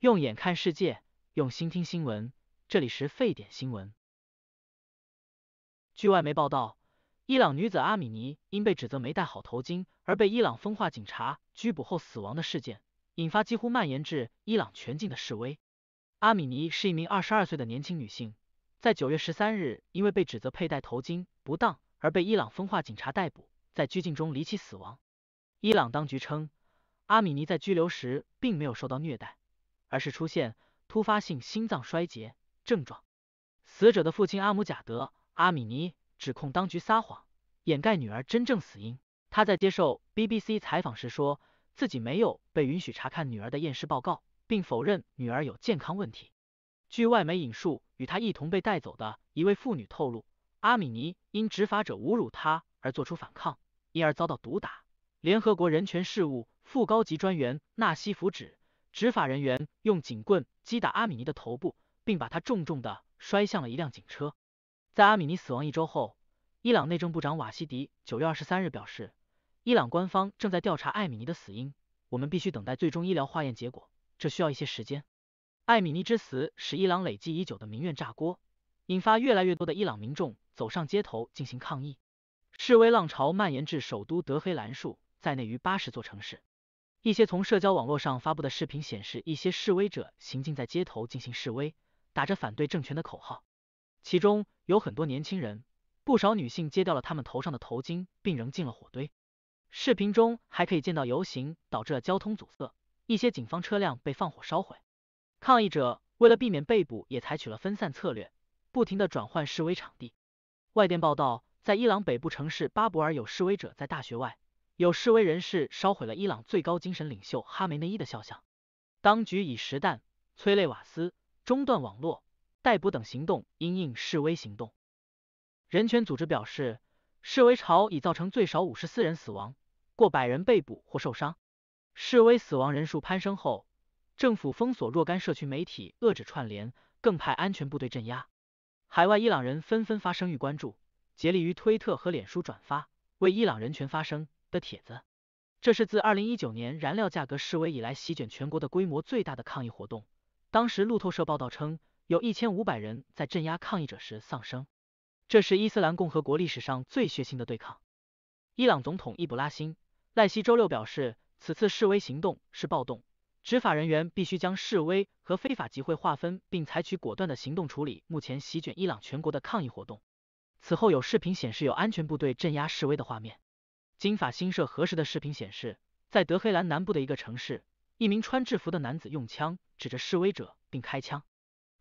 用眼看世界，用心听新闻。这里是沸点新闻。据外媒报道，伊朗女子阿米尼因被指责没戴好头巾而被伊朗风化警察拘捕后死亡的事件，引发几乎蔓延至伊朗全境的示威。阿米尼是一名二十二岁的年轻女性，在九月十三日因为被指责佩戴头巾不当而被伊朗风化警察逮捕，在拘禁中离奇死亡。伊朗当局称，阿米尼在拘留时并没有受到虐待。而是出现突发性心脏衰竭症状。死者的父亲阿姆贾德·阿米尼指控当局撒谎，掩盖女儿真正死因。他在接受 BBC 采访时说，自己没有被允许查看女儿的验尸报告，并否认女儿有健康问题。据外媒引述，与他一同被带走的一位妇女透露，阿米尼因执法者侮辱他而做出反抗，因而遭到毒打。联合国人权事务副高级专员纳西福指。执法人员用警棍击打阿米尼的头部，并把他重重的摔向了一辆警车。在阿米尼死亡一周后，伊朗内政部长瓦西迪九月二十三日表示，伊朗官方正在调查艾米尼的死因，我们必须等待最终医疗化验结果，这需要一些时间。艾米尼之死使伊朗累积已久的民怨炸锅，引发越来越多的伊朗民众走上街头进行抗议，示威浪潮蔓延至首都德黑兰树在内于八十座城市。一些从社交网络上发布的视频显示，一些示威者行进在街头进行示威，打着反对政权的口号，其中有很多年轻人，不少女性揭掉了他们头上的头巾，并扔进了火堆。视频中还可以见到游行导致了交通阻塞，一些警方车辆被放火烧毁。抗议者为了避免被捕，也采取了分散策略，不停的转换示威场地。外电报道，在伊朗北部城市巴布尔有示威者在大学外。有示威人士烧毁了伊朗最高精神领袖哈梅内伊的肖像，当局以实弹、催泪瓦斯、中断网络、逮捕等行动因应示威行动。人权组织表示，示威潮已造成最少五十四人死亡，过百人被捕或受伤。示威死亡人数攀升后，政府封锁若干社群媒体，遏制串联，更派安全部队镇压。海外伊朗人纷纷发声域关注，竭力于推特和脸书转发，为伊朗人权发声。的帖子，这是自二零一九年燃料价格示威以来席卷全国的规模最大的抗议活动。当时路透社报道称，有一千五百人在镇压抗议者时丧生，这是伊斯兰共和国历史上最血腥的对抗。伊朗总统易卜拉欣·赖希周六表示，此次示威行动是暴动，执法人员必须将示威和非法集会划分，并采取果断的行动处理目前席卷伊朗全国的抗议活动。此后有视频显示有安全部队镇压示威的画面。金法新社核实的视频显示，在德黑兰南部的一个城市，一名穿制服的男子用枪指着示威者并开枪。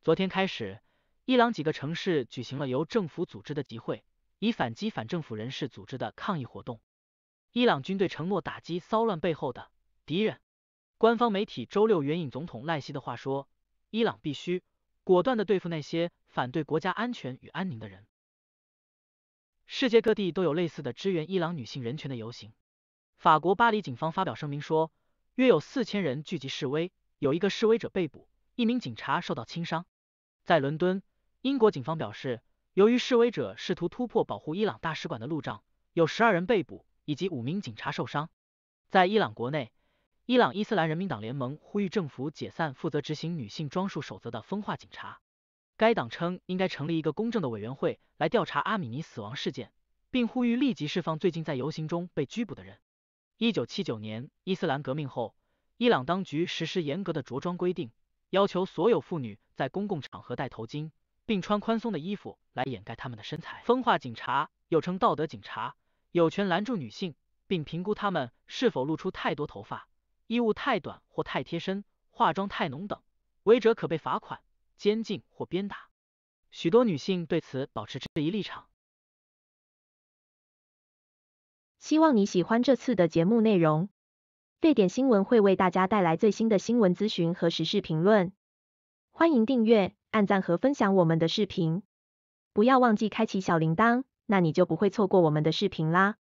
昨天开始，伊朗几个城市举行了由政府组织的集会，以反击反政府人士组织的抗议活动。伊朗军队承诺打击骚乱背后的敌人。官方媒体周六援引总统赖希的话说，伊朗必须果断的对付那些反对国家安全与安宁的人。世界各地都有类似的支援伊朗女性人权的游行。法国巴黎警方发表声明说，约有四千人聚集示威，有一个示威者被捕，一名警察受到轻伤。在伦敦，英国警方表示，由于示威者试图突破保护伊朗大使馆的路障，有十二人被捕，以及五名警察受伤。在伊朗国内，伊朗伊斯兰人民党联盟呼吁政府解散负责执行女性装束守则的风化警察。该党称，应该成立一个公正的委员会来调查阿米尼死亡事件，并呼吁立即释放最近在游行中被拘捕的人。一九七九年伊斯兰革命后，伊朗当局实施严格的着装规定，要求所有妇女在公共场合戴头巾，并穿宽松的衣服来掩盖她们的身材。风化警察又称道德警察，有权拦住女性，并评估她们是否露出太多头发、衣物太短或太贴身、化妆太浓等，违者可被罚款。监禁或鞭打，许多女性对此保持质疑立场。希望你喜欢这次的节目内容，沸点新闻会为大家带来最新的新闻资讯和时事评论。欢迎订阅、按赞和分享我们的视频，不要忘记开启小铃铛，那你就不会错过我们的视频啦。